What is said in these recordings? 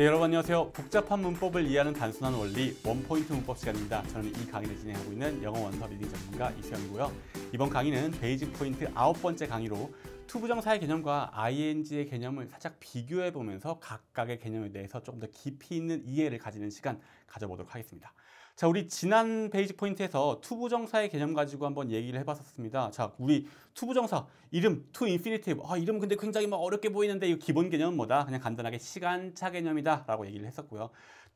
네 여러분 안녕하세요. 복잡한 문법을 이해하는 단순한 원리 원포인트 문법 시간입니다. 저는 이 강의를 진행하고 있는 영어 원서 리딩 전문가 이수영이고요. 이번 강의는 베이직 포인트 아홉 번째 강의로 투부정사의 개념과 ing의 개념을 살짝 비교해 보면서 각각의 개념에 대해서 조금 더 깊이 있는 이해를 가지는 시간 가져보도록 하겠습니다. 자, 우리 지난 베이직 포인트에서 투부정사의 개념 가지고 한번 얘기를 해봤었습니다. 자, 우리 투부정사 이름 투 인피니티브 아, 이름 근데 굉장히 막 어렵게 보이는데 이 기본 개념은 뭐다? 그냥 간단하게 시간차 개념이다 라고 얘기를 했었고요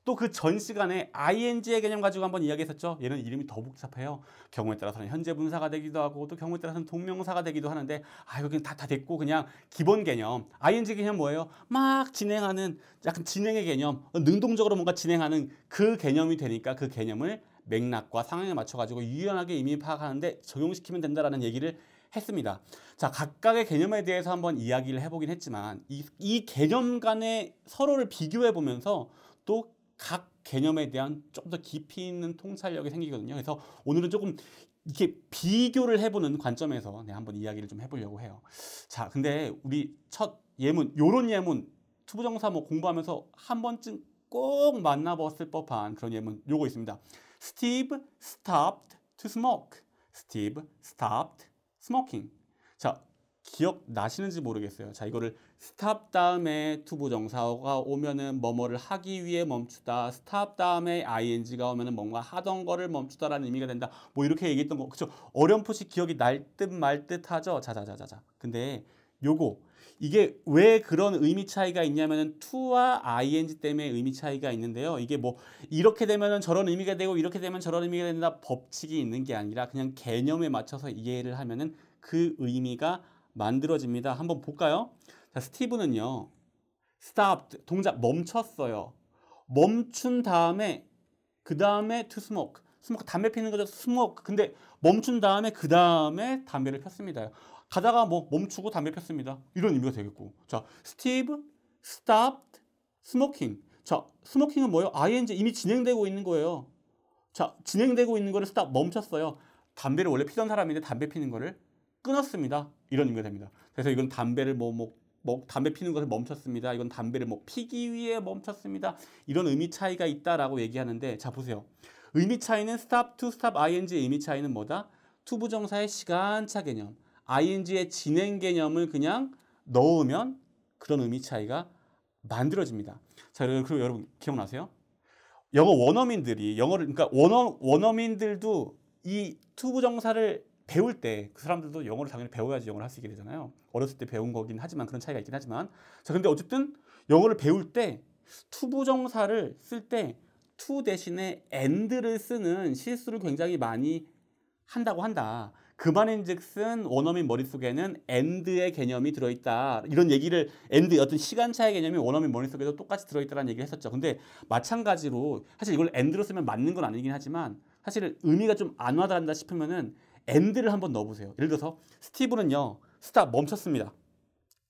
또 그 전 시간에 ing의 개념 가지고 한번 이야기했었죠 얘는 이름이 더 복잡해요 경우에 따라서는 현재 분사가 되기도 하고 또 경우에 따라서는 동명사가 되기도 하는데 아 여기는 다, 다 됐고 그냥 기본 개념 ing 개념 뭐예요? 막 진행하는 약간 진행의 개념 능동적으로 뭔가 진행하는 그 개념이 되니까 그 개념을 맥락과 상황에 맞춰 가지고 유연하게 이미 파악하는데 적용시키면 된다라는 얘기를 했습니다. 자, 각각의 개념에 대해서 한번 이야기를 해보긴 했지만 이, 이 개념 간의 서로를 비교해 보면서 또 각 개념에 대한 조금 더 깊이 있는 통찰력이 생기거든요. 그래서 오늘은 조금 이렇게 비교를 해보는 관점에서 네, 한번 이야기를 좀 해보려고 해요. 자, 근데 우리 첫 예문, 요런 예문 투부정사 뭐 공부하면서 한 번쯤 꼭 만나봤을 법한 그런 예문 요거 있습니다. Steve stopped to smoke. Steve stopped 스모킹. 자, 기억나시는지 모르겠어요. 자, 이거를 스탑 다음에 투부 정사가 오면은 뭐뭐를 하기 위해 멈추다. 스탑 다음에 ing가 오면은 뭔가 하던 거를 멈추다라는 의미가 된다. 뭐 이렇게 얘기했던 거. 그죠 어렴풋이 기억이 날 듯 말 듯 하죠. 자자자자자. 근데 요거 이게 왜 그런 의미 차이가 있냐면은 to와 ing 때문에 의미 차이가 있는데요. 이게 뭐 이렇게 되면은 저런 의미가 되고 이렇게 되면 저런 의미가 된다 법칙이 있는 게 아니라 그냥 개념에 맞춰서 이해를 하면은 그 의미가 만들어집니다. 한번 볼까요? 자, 스티브는요. stopped 동작 멈췄어요. 멈춘 다음에 그 다음에 to smoke 스모크 담배 피는 거죠 스모크 근데 멈춘 다음에 그 다음에 담배를 폈습니다 가다가 뭐 멈추고 담배 폈습니다. 이런 의미가 되겠고. 자, Steve stopped smoking. 자, 스모킹은 뭐예요? ing 이미 진행되고 있는 거예요. 자, 진행되고 있는 거를 stop 멈췄어요. 담배를 원래 피던 사람인데 담배 피는 거를 끊었습니다. 이런 의미가 됩니다. 그래서 이건 담배를 뭐, 뭐, 뭐 담배 피는 것을 멈췄습니다. 이건 담배를 뭐 피기 위해 멈췄습니다. 이런 의미 차이가 있다라고 얘기하는데 자 보세요. 의미 차이는 stop to stop ing의 의미 차이는 뭐다? 투부정사의 시간차 개념. ing의 진행 개념을 그냥 넣으면 그런 의미 차이가 만들어집니다. 자, 그리고 여러분 기억나세요? 영어 원어민들이 영어를 그러니까 원어 원어민들도 이 투부정사를 배울 때 그 사람들도 영어를 당연히 배워야지 영어를 할 수 있게 되잖아요. 어렸을 때 배운 거긴 하지만 그런 차이가 있긴 하지만 자, 근데 어쨌든 영어를 배울 때 투부정사를 쓸 때 투 대신에 and를 쓰는 실수를 굉장히 많이 한다고 한다. 그 말인즉슨 원어민 머릿속에는 엔드의 개념이 들어있다. 이런 얘기를 엔드 어떤 시간차의 개념이 원어민 머릿속에도 똑같이 들어있다라는 얘기를 했었죠. 근데 마찬가지로 사실 이걸 엔드로 쓰면 맞는 건 아니긴 하지만 사실 의미가 좀 안 와닿는다 싶으면은 엔드를 한번 넣어보세요. 예를 들어서 스티브는요. 스탑 멈췄습니다.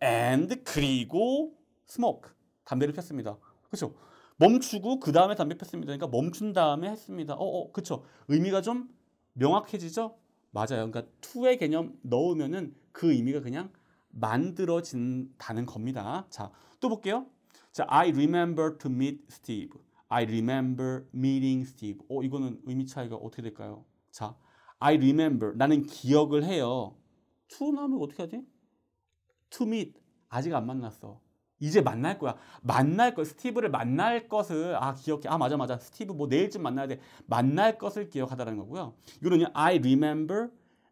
엔드 그리고 스모크 담배를 폈습니다. 그렇죠? 멈추고 그 다음에 담배 폈습니다. 그러니까 멈춘 다음에 했습니다. 어, 어, 그렇죠? 의미가 좀 명확해지죠? 맞아요. 그러니까 to의 개념 넣으면은 그 의미가 그냥 만들어진다는 겁니다. 자, 또 볼게요. 자, I remember to meet Steve. I remember meeting Steve. 어, 이거는 의미 차이가 어떻게 될까요? 자, I remember. 나는 기억을 해요. to 나면 어떻게 하지? to meet. 아직 안 만났어. 이제 만날 거야. 만날 것, 스티브를 만날 것을 아 기억해. 아 맞아 맞아. 스티브 뭐 내일쯤 만나야 돼. 만날 것을 기억하다라는 거고요. 이거는요. I remember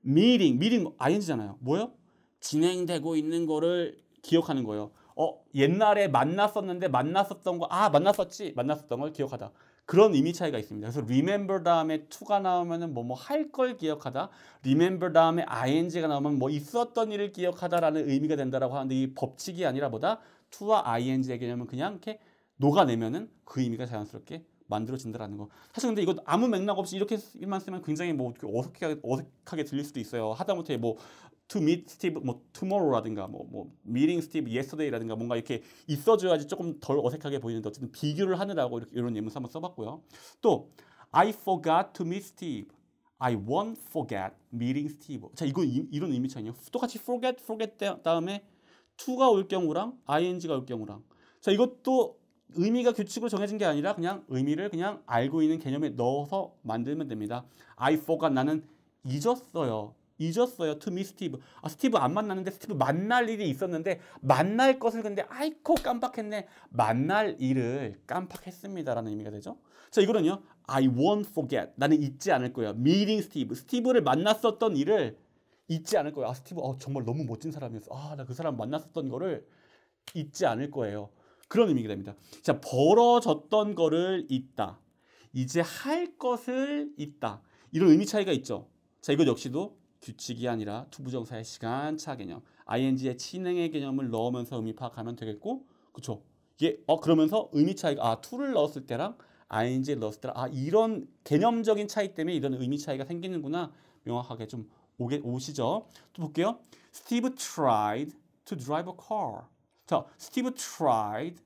meeting. meeting 뭐 ing잖아요. 뭐요? 진행되고 있는 거를 기억하는 거예요. 어 옛날에 만났었는데 만났었던 거 아 만났었지 만났었던 걸 기억하다. 그런 의미 차이가 있습니다. 그래서 remember 다음에 to가 나오면뭐뭐 할 걸 기억하다. remember 다음에 ing가 나오면 뭐 있었던 일을 기억하다라는 의미가 된다라고 하는데 이 법칙이 아니라 보다 to와 ing의 개념은 그냥 이렇게 녹아내면은 그 의미가 자연스럽게 만들어진다라는 거. 사실 근데 이거 아무 맥락 없이 이렇게만 쓰면 굉장히 뭐 어색하게, 어색하게 들릴 수도 있어요. 하다못해 뭐 to meet Steve 뭐 tomorrow라든가 뭐뭐 뭐 meeting Steve yesterday라든가 뭔가 이렇게 있어줘야지 조금 덜 어색하게 보이는데 어쨌든 비교를 하느라고 이렇게 이런 예문서 한번 써봤고요. 또 I forgot to meet Steve. I won't forget meeting Steve. 자, 이건 이, 런 의미 차이요. 똑같이 forget, forget 다음에 to가 올 경우랑 ing가 올 경우랑 자 이것도 의미가 규칙으로 정해진 게 아니라 그냥 의미를 그냥 알고 있는 개념에 넣어서 만들면 됩니다. I forgot 나는 잊었어요. 잊었어요. To m e e Steve. 아, 스티브 안 만났는데 스티브 만날 일이 있었는데 만날 것을 근데 아이코 깜빡했네. 만날 일을 깜빡했습니다라는 의미가 되죠. 자, 이거는요. I won't forget. 나는 잊지 않을 거예요. Meeting Steve. 스티브를 만났었던 일을 잊지 않을 거예요. 아, 스티브, 아, 정말 너무 멋진 사람이었어. 아, 나 그 사람 만났었던 거를 잊지 않을 거예요. 그런 의미가 됩니다. 자, 벌어졌던 거를 잊다. 이제 할 것을 잊다. 이런 의미 차이가 있죠. 자, 이것 역시도 규칙이 아니라 투부정사의 시간차 개념, ing의 진행의 개념을 넣으면서 의미 파악하면 되겠고, 그쵸? 이게 어 그러면서 의미 차이가 아 to를 넣었을 때랑 ing를 넣었을 때랑 아 이런 개념적인 차이 때문에 이런 의미 차이가 생기는구나 명확하게 좀 오게, 오시죠. 또 볼게요. Steve tried to drive a car. 자, Steve tried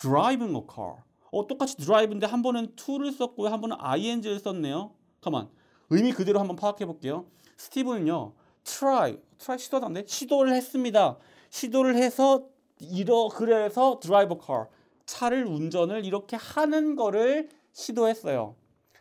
driving a car. 어, 똑같이 drive인데 한 번은 to를 썼고요. 한 번은 ing를 썼네요. 가만. 의미 그대로 한번 파악해 볼게요. 스티브는요. try, try 시도도 안 돼. 시도를 했습니다. 시도를 해서 이러 그래서 drive a car. 차를 운전을 이렇게 하는 거를 시도했어요.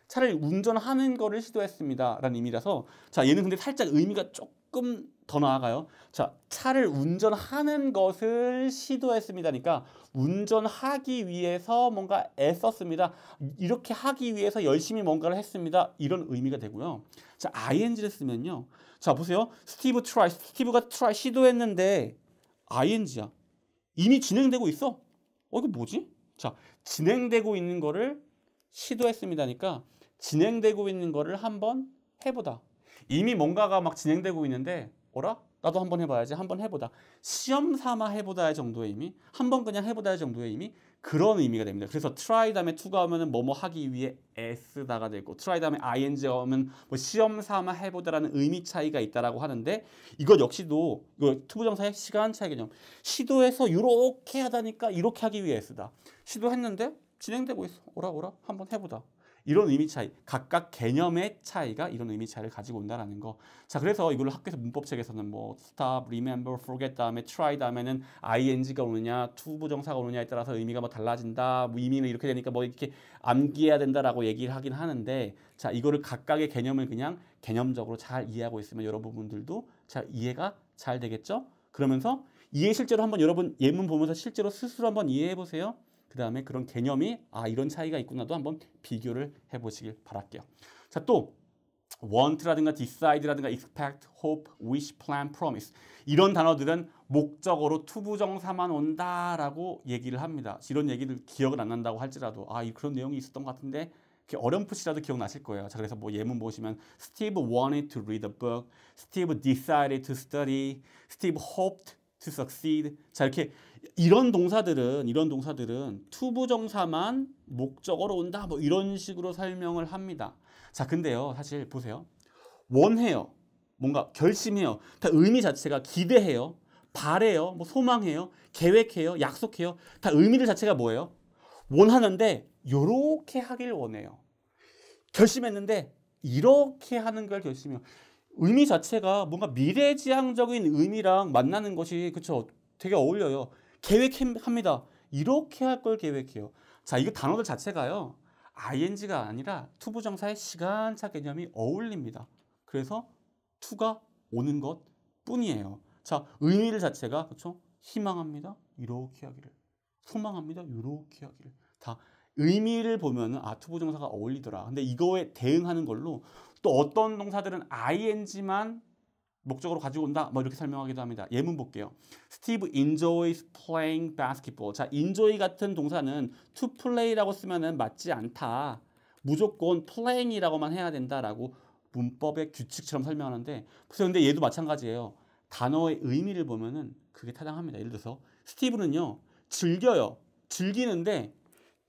차라리 운전하는 거를 시도했습니다라는 의미라서 자 얘는 근데 살짝 의미가 조금 더 나아가요. 자 차를 운전하는 것을 시도했습니다니까 운전하기 위해서 뭔가 애썼습니다. 이렇게 하기 위해서 열심히 뭔가를 했습니다. 이런 의미가 되고요. 자 ing를 쓰면요. 자 보세요. 스티브 트라이 스티브가 트라이 시도했는데 ing야 이미 진행되고 있어. 어 이거 뭐지? 자 진행되고 있는 거를 시도했습니다니까 진행되고 있는 거를 한번 해보다. 이미 뭔가가 막 진행되고 있는데 어라? 나도 한번 해봐야지 한번 해보다 시험 삼아 해보다의 정도의 의미 한번 그냥 해보다의 정도의 의미 그런 의미가 됩니다 그래서 try 다음에 to가 오면은 뭐뭐 하기 위해 s다가 되고 try 다음에 ing가 오면 뭐 시험 삼아 해보다라는 의미 차이가 있다라고 하는데 이것 역시도 이거 투부정사의 시간 차이 개념 시도해서 이렇게 하다니까 이렇게 하기 위해 s다 시도했는데 진행되고 있어 오라 오라 한번 해보다 이런 의미 차이, 각각 개념의 차이가 이런 의미 차이를 가지고 온다라는 거. 자, 그래서 이걸 학교에서 문법책에서는 뭐 stop, remember, forget 다음에 try 다음에는 ing가 오느냐, to 부정사가 오느냐에 따라서 의미가 뭐 달라진다. 뭐 의미는 이렇게 되니까 뭐 이렇게 암기해야 된다라고 얘기를 하긴 하는데 자, 이거를 각각의 개념을 그냥 개념적으로 잘 이해하고 있으면 여러분들도 잘 이해가 잘 되겠죠? 그러면서 이해 실제로 한번 여러분 예문 보면서 실제로 스스로 한번 이해해 보세요. 그 다음에 그런 개념이 아 이런 차이가 있구나도 한번 비교를 해보시길 바랄게요. 자 또 want라든가 decide라든가 expect, hope, wish, plan, promise 이런 단어들은 목적으로 투부정사만 온다라고 얘기를 합니다. 이런 얘기를 기억은 안 난다고 할지라도 아 그런 내용이 있었던 것 같은데 어렴풋이라도 기억나실 거예요. 자, 그래서 뭐 예문 보시면 Steve wanted to read a book, Steve decided to study, Steve hoped to succeed. 자, 이렇게 이런 동사들은 이런 동사들은 투부정사만 목적어로 온다. 뭐 이런 식으로 설명을 합니다. 자, 근데요. 사실 보세요. 원해요. 뭔가 결심해요. 다 의미 자체가 기대해요. 바래요. 뭐 소망해요. 계획해요. 약속해요. 다 의미들 자체가 뭐예요? 원하는데 요렇게 하길 원해요. 결심했는데 이렇게 하는 걸 결심해요. 의미 자체가 뭔가 미래지향적인 의미랑 만나는 것이 그쵸 되게 어울려요. 계획합니다. 이렇게 할 걸 계획해요. 자, 이거 단어들 자체가요. ing가 아니라 투부정사의 시간차 개념이 어울립니다. 그래서 투가 오는 것 뿐이에요. 자, 의미를 자체가 그렇죠? 희망합니다. 이렇게 하기를. 소망합니다. 이렇게 하기를. 다 의미를 보면아 투부정사가 어울리더라. 근데 이거에 대응하는 걸로 또 어떤 동사들은 ing만 목적으로 가지고 온다. 뭐 이렇게 설명하기도 합니다. 예문 볼게요. Steve enjoys playing basketball. 자, enjoy 같은 동사는 to play라고 쓰면은 맞지 않다. 무조건 playing이라고만 해야 된다라고 문법의 규칙처럼 설명하는데 그래서 근데 얘도 마찬가지예요. 단어의 의미를 보면은 그게 타당합니다. 예를 들어서 스티브는요. 즐겨요. 즐기는데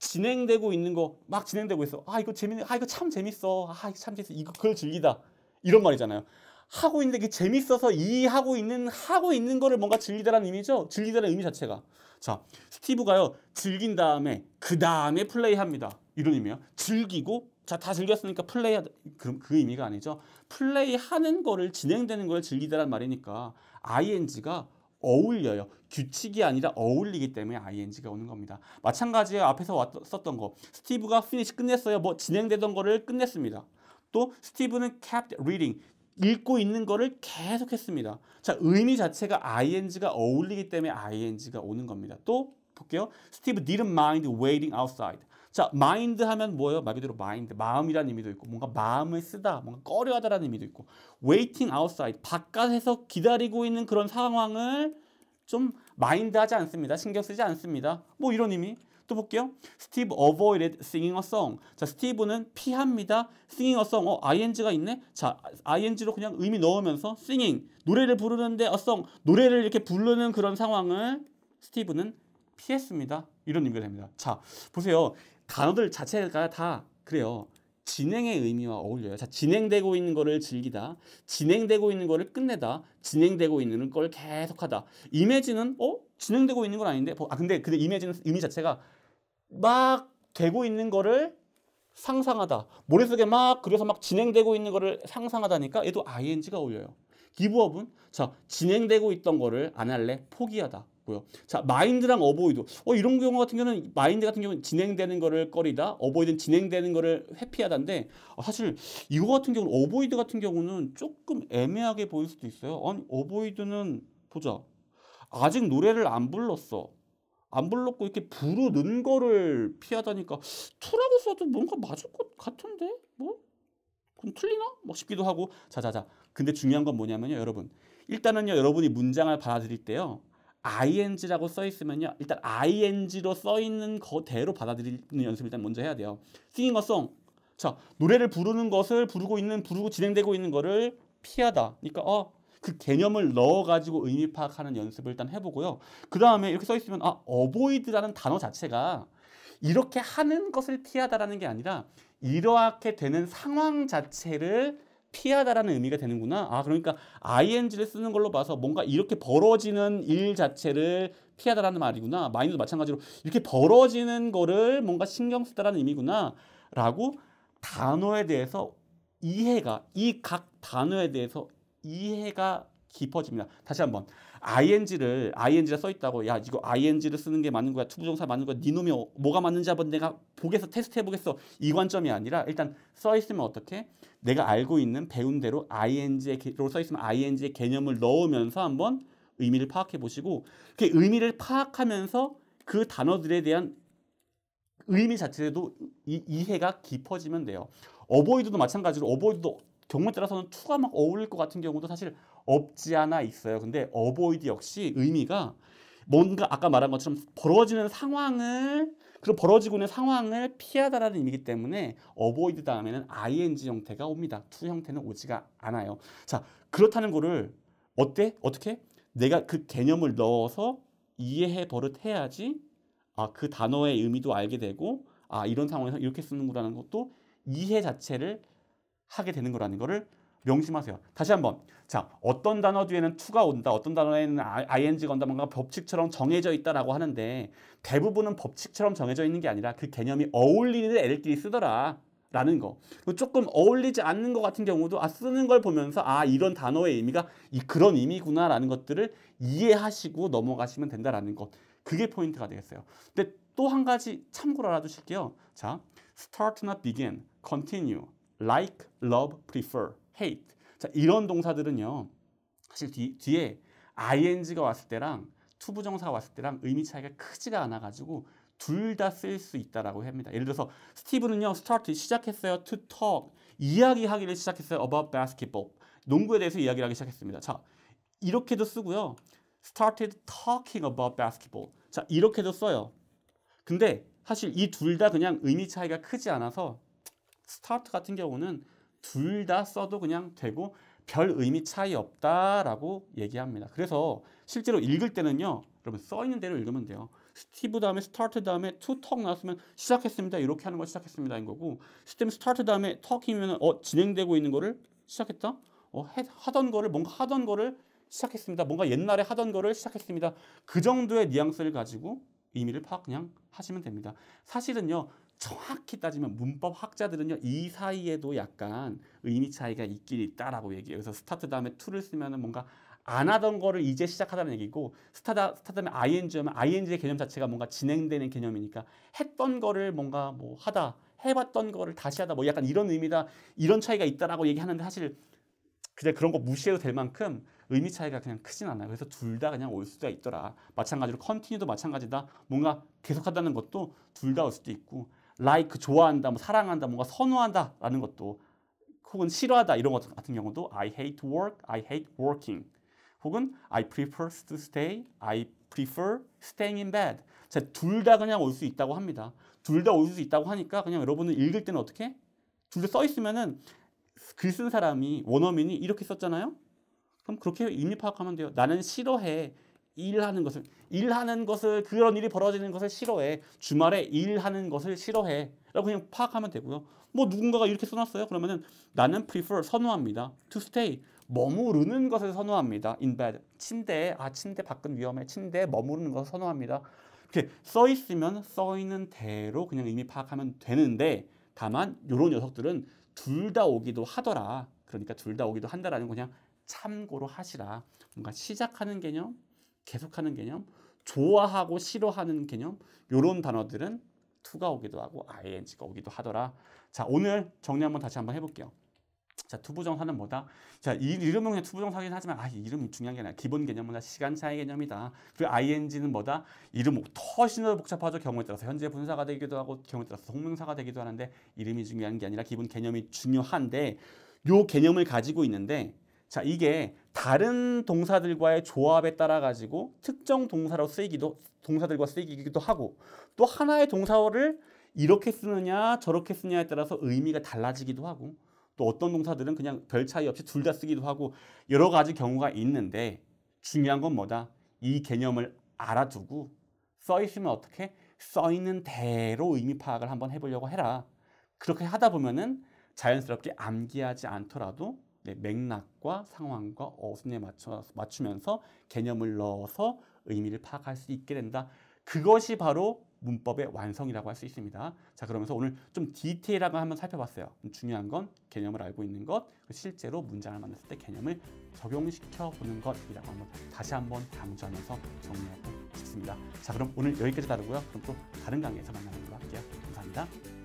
진행되고 있는 거 막 진행되고 있어. 아 이거 재밌네. 아 이거 참 재밌어. 아 이거 참 재밌어. 이거 그걸 즐기다. 이런 말이잖아요. 하고 있는데 그 재밌어서 이 하고 있는 하고 있는 거를 뭔가 즐기다라는 의미죠. 즐기다라는 의미 자체가. 자, 스티브가요. 즐긴 다음에 그다음에 플레이합니다. 이런 의미예요. 즐기고 자, 다 즐겼으니까 플레이 그럼 그 의미가 아니죠. 플레이하는 거를 진행되는 걸즐기다란 말이니까 ing가 어울려요. 규칙이 아니라 어울리기 때문에 ing가 오는 겁니다. 마찬가지에 앞에서 왔었던 거 스티브가 피니시 끝냈어요. 뭐 진행되던 거를 끝냈습니다. 또 스티브는 kept reading 읽고 있는 거를 계속 했습니다. 자, 의미 자체가 ing가 어울리기 때문에 ing가 오는 겁니다. 또 볼게요. 스티브 v e didn't mind waiting outside. 자, 마인드 하면 뭐예요? 말 그대로 마인드, 마음이라는 의미도 있고 뭔가 마음을 쓰다, 뭔가 꺼려하다라는 의미도 있고 웨이팅 아웃사이 o 바깥에서 기다리고 있는 그런 상황을 좀 마인드하지 않습니다. 신경 쓰지 않습니다. 뭐 이런 의미. 또 볼게요. Steve avoided singing a song. 자, 스티브는 피합니다. singing a song. 어, ing가 있네. 자, ing로 그냥 의미 넣으면서 singing 노래를 부르는데 a song 노래를 이렇게 부르는 그런 상황을 스티브는 피했습니다. 이런 의미가 됩니다. 자, 보세요. 단어들 자체가 다 그래요. 진행의 의미와 어울려요. 자, 진행되고 있는 거를 즐기다. 진행되고 있는 거를 끝내다. 진행되고 있는 걸 계속하다. 이미지는 어? 진행되고 있는 건 아닌데. 뭐, 아 근데 근데 이미지는 의미 자체가 막 되고 있는 거를 상상하다. 머릿속에 막 그려서 막 진행되고 있는 거를 상상하다니까 얘도 ing가 어울려요. 기부업은 자, 진행되고 있던 거를 안 할래. 포기하다. 있고요. 자, 마인드랑 어보이드. 어, 이런 경우 같은 경우는 마인드 같은 경우는 진행되는 거를 꺼리다, 어보이드는 진행되는 거를 회피하다인데 어, 사실 이거 같은 경우는 어보이드 같은 경우는 조금 애매하게 보일 수도 있어요. 아니, 어보이드는 보자. 아직 노래를 안 불렀어. 안 불렀고 이렇게 부르는 거를 피하다니까 투라고 써도 뭔가 맞을 것 같은데 뭐 그럼 틀리나? 막 뭐 싶기도 하고 자자자 근데 중요한 건 뭐냐면요 여러분 일단은요 여러분이 문장을 받아들일 때요 ing라고 써 있으면요. 일단 ing로 써 있는 거대로 받아들이는 연습 일단 먼저 해야 돼요. 싱잉어송. 자, 노래를 부르는 것을 부르고 있는 부르고 진행되고 있는 거를 피하다. 그러니까 어, 그 개념을 넣어 가지고 의미 파악하는 연습을 일단 해 보고요. 그다음에 이렇게 써 있으면 아, avoid라는 단어 자체가 이렇게 하는 것을 피하다라는 게 아니라 이렇게 되는 상황 자체를 피하다라는 의미가 되는구나. 아 그러니까 ing를 쓰는 걸로 봐서 뭔가 이렇게 벌어지는 일 자체를 피하다라는 말이구나. 마인드도 마찬가지로 이렇게 벌어지는 거를 뭔가 신경 쓰다라는 의미구나. 라고 단어에 대해서 이해가 이 각 단어에 대해서 이해가 깊어집니다. 다시 한번 ing를 ing가 써 있다고 야 이거 ing를 쓰는 게 맞는 거야 투부정사 맞는 거야 네 놈이 뭐가 맞는지 한번 내가 보겠어 테스트 해보겠어 이 관점이 아니라 일단 써 있으면 어떻게 내가 알고 있는 배운 대로 ing로 써 있으면 ing의 개념을 넣으면서 한번 의미를 파악해 보시고 그 의미를 파악하면서 그 단어들에 대한 의미 자체에도 이, 이해가 깊어지면 돼요. 어버이드도 마찬가지로 어버이드도 경우에 따라서는 투가 막 어울릴 것 같은 경우도 사실 없지 않아 있어요. 근데 어보이드 역시 의미가 뭔가 아까 말한 것처럼 벌어지는 상황을 그리고 벌어지고 있는 상황을 피하다라는 의미이기 때문에 어보이드 다음에는 ing 형태가 옵니다. 투 형태는 오지가 않아요. 자 그렇다는 거를 어때? 어떻게? 내가 그 개념을 넣어서 이해해 버릇해야지 아, 그 단어의 의미도 알게 되고 아, 이런 상황에서 이렇게 쓰는구라는 것도 이해 자체를 하게 되는 거라는 거를 명심하세요. 다시 한번. 자, 어떤 단어 뒤에는 투가 온다, 어떤 단어에는 ing가 온다, 뭔가 법칙처럼 정해져 있다라고 하는데 대부분은 법칙처럼 정해져 있는 게 아니라 그 개념이 어울리는 애들끼리 쓰더라. 라는 거. 조금 어울리지 않는 것 같은 경우도 아 쓰는 걸 보면서 아 이런 단어의 의미가 이 그런 의미구나 라는 것들을 이해하시고 넘어가시면 된다라는 것. 그게 포인트가 되겠어요. 근데 또 한 가지 참고로 알아두실게요. 자, start나 begin, continue, like, love, prefer. hate. 자, 이런 동사들은요. 사실 뒤, 뒤에 ing가 왔을 때랑 to 부정사가 왔을 때랑 의미 차이가 크지가 않아 가지고 둘 다 쓸 수 있다라고 합니다. 예를 들어서 스티브는요. start 시작했어요. to talk 이야기하기를 시작했어요. about basketball. 농구에 대해서 이야기를 하기 시작했습니다. 자, 이렇게도 쓰고요. started talking about basketball. 자, 이렇게도 써요. 근데 사실 이 둘 다 그냥 의미 차이가 크지 않아서 start 같은 경우는 둘다 써도 그냥 되고 별 의미 차이 없다라고 얘기합니다. 그래서 실제로 읽을 때는요. 여러분 써 있는 대로 읽으면 돼요. 스티브 다음에 스타트 그 다음에 투 턱 나왔으면 시작했습니다. 이렇게 하는 걸 시작했습니다인 거고 스템 스타트 그 다음에 턱이면어 진행되고 있는 거를 시작했다. 어 해, 하던 거를 뭔가 하던 거를 시작했습니다. 뭔가 옛날에 하던 거를 시작했습니다. 그 정도의 뉘앙스를 가지고 의미를 파악 그냥 하시면 됩니다. 사실은요. 정확히 따지면 문법 학자들은요 이 사이에도 약간 의미 차이가 있긴 있다라고 얘기해요. 그래서 스타트 다음에 to를 쓰면은 뭔가 안 하던 거를 이제 시작하다는 얘기고 스타다 스타 다음에 ing 하면 ing의 개념 자체가 뭔가 진행되는 개념이니까 했던 거를 뭔가 뭐 하다 해봤던 거를 다시 하다 뭐 약간 이런 의미다 이런 차이가 있다라고 얘기하는데 사실 그냥 그런 거 무시해도 될 만큼 의미 차이가 그냥 크진 않아요. 그래서 둘 다 그냥 올 수가 있더라. 마찬가지로 컨티뉴도 마찬가지다. 뭔가 계속한다는 것도 둘 다 올 수도 있고 like 좋아한다, 뭐 사랑한다, 뭔가 선호한다라는 것도 혹은 싫어하다 이런 것 같은 경우도 I hate work, I hate working 혹은 I prefer to stay, I prefer staying in bed 둘다 그냥 올 수 있다고 합니다. 둘 다 올 수 있다고 하니까 그냥 여러분은 읽을 때는 어떻게? 둘 다 써 있으면은 글 쓴 사람이 원어민이 이렇게 썼잖아요. 그럼 그렇게 이미 파악하면 돼요. 나는 싫어해. 일하는 것을 일하는 것을 그런 일이 벌어지는 것을 싫어해 주말에 일하는 것을 싫어해 라고 그냥 파악하면 되고요 뭐 누군가가 이렇게 써놨어요 그러면은 나는 prefer 선호합니다 to stay 머무르는 것을 선호합니다 in bed 침대에 아 침대 밖은 위험해 침대에 머무르는 것을 선호합니다 이렇게 써 있으면 써 있는 대로 그냥 이미 파악하면 되는데 다만 요런 녀석들은 둘 다 오기도 하더라 그러니까 둘 다 오기도 한다라는 그냥 참고로 하시라 뭔가 시작하는 개념 계속하는 개념, 좋아하고 싫어하는 개념 요런 단어들은 투가 오기도 하고 ing가 오기도 하더라. 자, 오늘 정리 한번 다시 한번 해볼게요. 자, 투부정사는 뭐다? 자, 이 이름은 그냥 투부정사긴 하지만 아, 이름이 중요한 게 아니라 기본 개념은 다 시간 차이 개념이다. 그리고 ing는 뭐다? 이름 터신으로 복잡하죠. 경우에 따라서 현재 분사가 되기도 하고 경우에 따라서 동명사가 되기도 하는데 이름이 중요한 게 아니라 기본 개념이 중요한데 요 개념을 가지고 있는데 자, 이게 다른 동사들과의 조합에 따라 가지고 특정 동사로 쓰이기도 동사들과 쓰이기도 하고 또 하나의 동사를 어 이렇게 쓰느냐 저렇게 쓰느냐에 따라서 의미가 달라지기도 하고 또 어떤 동사들은 그냥 별 차이 없이 둘 다 쓰기도 하고 여러 가지 경우가 있는데 중요한 건 뭐다? 이 개념을 알아두고 써 있으면 어떻게 써 있는 대로 의미 파악을 한번 해보려고 해라. 그렇게 하다 보면은 자연스럽게 암기하지 않더라도 네, 맥락과 상황과 어순에 맞춰, 서 맞추면서 개념을 넣어서 의미를 파악할 수 있게 된다. 그것이 바로 문법의 완성이라고 할 수 있습니다. 자 그러면서 오늘 좀 디테일하게 한번 살펴봤어요. 중요한 건 개념을 알고 있는 것, 실제로 문장을 만났을 때 개념을 적용시켜 보는 것이라고 한번 다시 한번 강조하면서 정리하고 싶습니다. 자 그럼 오늘 여기까지 다루고요. 그럼 또 다른 강의에서 만나는 걸로 할게요. 감사합니다.